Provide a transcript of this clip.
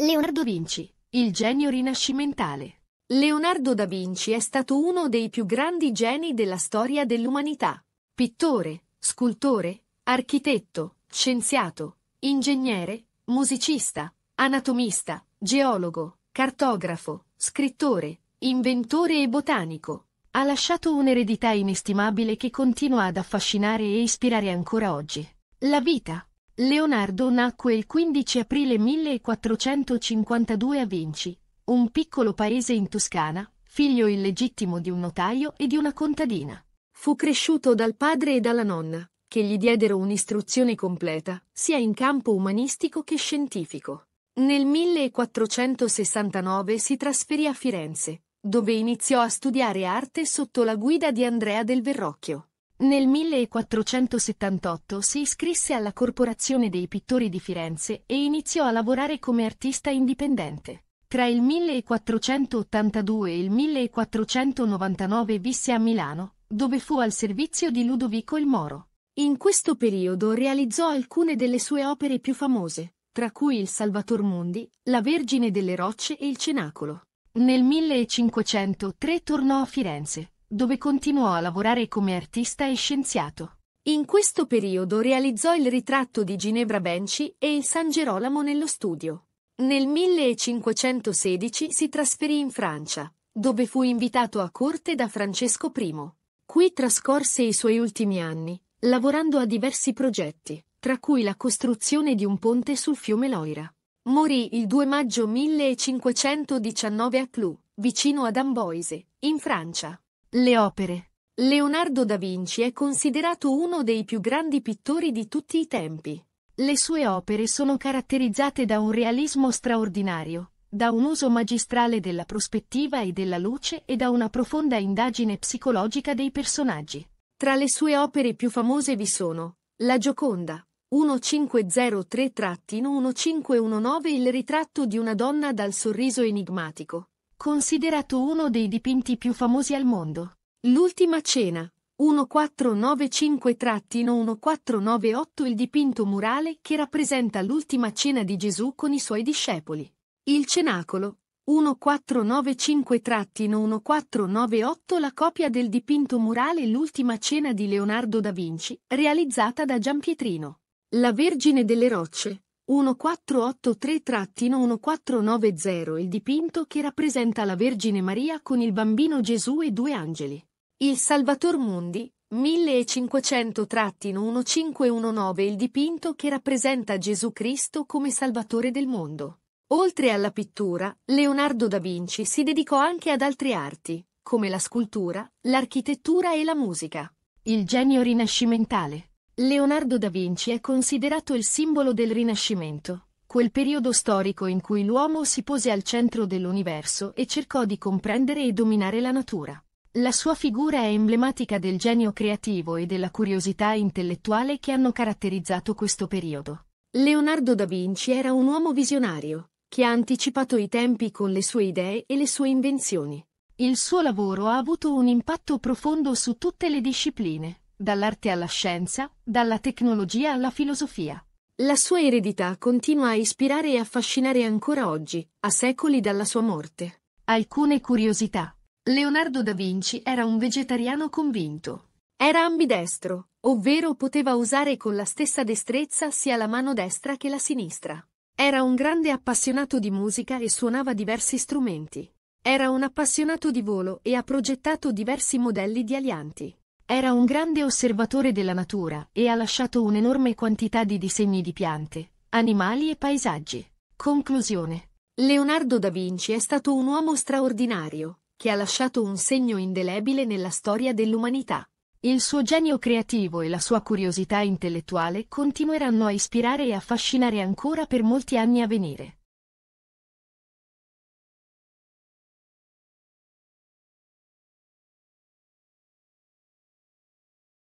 Leonardo Vinci, il genio rinascimentale. Leonardo da Vinci è stato uno dei più grandi geni della storia dell'umanità. Pittore, scultore, architetto, scienziato, ingegnere, musicista, anatomista, geologo, cartografo, scrittore, inventore e botanico. Ha lasciato un'eredità inestimabile che continua ad affascinare e ispirare ancora oggi. La vita, Leonardo nacque il 15 aprile 1452 a Vinci, un piccolo paese in Toscana, figlio illegittimo di un notaio e di una contadina. Fu cresciuto dal padre e dalla nonna, che gli diedero un'istruzione completa, sia in campo umanistico che scientifico. Nel 1469 si trasferì a Firenze, dove iniziò a studiare arte sotto la guida di Andrea del Verrocchio. Nel 1478 si iscrisse alla Corporazione dei Pittori di Firenze e iniziò a lavorare come artista indipendente. Tra il 1482 e il 1499 visse a Milano, dove fu al servizio di Ludovico il Moro. In questo periodo realizzò alcune delle sue opere più famose, tra cui il Salvator Mundi, la Vergine delle Rocce e il Cenacolo. Nel 1503 tornò a Firenze, dove continuò a lavorare come artista e scienziato. In questo periodo realizzò il ritratto di Ginevra Benci e il San Gerolamo nello studio. Nel 1516 si trasferì in Francia, dove fu invitato a corte da Francesco I. Qui trascorse i suoi ultimi anni, lavorando a diversi progetti, tra cui la costruzione di un ponte sul fiume Loira. Morì il 2 maggio 1519 a Clou, vicino ad Amboise, in Francia. Le opere. Leonardo da Vinci è considerato uno dei più grandi pittori di tutti i tempi. Le sue opere sono caratterizzate da un realismo straordinario, da un uso magistrale della prospettiva e della luce e da una profonda indagine psicologica dei personaggi. Tra le sue opere più famose vi sono La Gioconda, 1503-1519 Il ritratto di una donna dal sorriso enigmatico, considerato uno dei dipinti più famosi al mondo. L'ultima cena, 1495-1498 il dipinto murale che rappresenta l'ultima cena di Gesù con i suoi discepoli. Il cenacolo, 1495-1498 la copia del dipinto murale L'ultima cena di Leonardo da Vinci, realizzata da Gian Pietrino. La Vergine delle Rocce, 1483-1490 il dipinto che rappresenta la Vergine Maria con il bambino Gesù e due angeli. Il Salvator Mundi, 1500-1519 il dipinto che rappresenta Gesù Cristo come Salvatore del mondo. Oltre alla pittura, Leonardo da Vinci si dedicò anche ad altre arti, come la scultura, l'architettura e la musica. Il genio rinascimentale Leonardo da Vinci è considerato il simbolo del Rinascimento, quel periodo storico in cui l'uomo si pose al centro dell'universo e cercò di comprendere e dominare la natura. La sua figura è emblematica del genio creativo e della curiosità intellettuale che hanno caratterizzato questo periodo. Leonardo da Vinci era un uomo visionario, che ha anticipato i tempi con le sue idee e le sue invenzioni. Il suo lavoro ha avuto un impatto profondo su tutte le discipline, dall'arte alla scienza, dalla tecnologia alla filosofia. La sua eredità continua a ispirare e affascinare ancora oggi, a secoli dalla sua morte. Alcune curiosità. Leonardo da Vinci era un vegetariano convinto. Era ambidestro, ovvero poteva usare con la stessa destrezza sia la mano destra che la sinistra. Era un grande appassionato di musica e suonava diversi strumenti. Era un appassionato di volo e ha progettato diversi modelli di alianti. Era un grande osservatore della natura e ha lasciato un'enorme quantità di disegni di piante, animali e paesaggi. Conclusione. Leonardo da Vinci è stato un uomo straordinario, che ha lasciato un segno indelebile nella storia dell'umanità. Il suo genio creativo e la sua curiosità intellettuale continueranno a ispirare e affascinare ancora per molti anni a venire.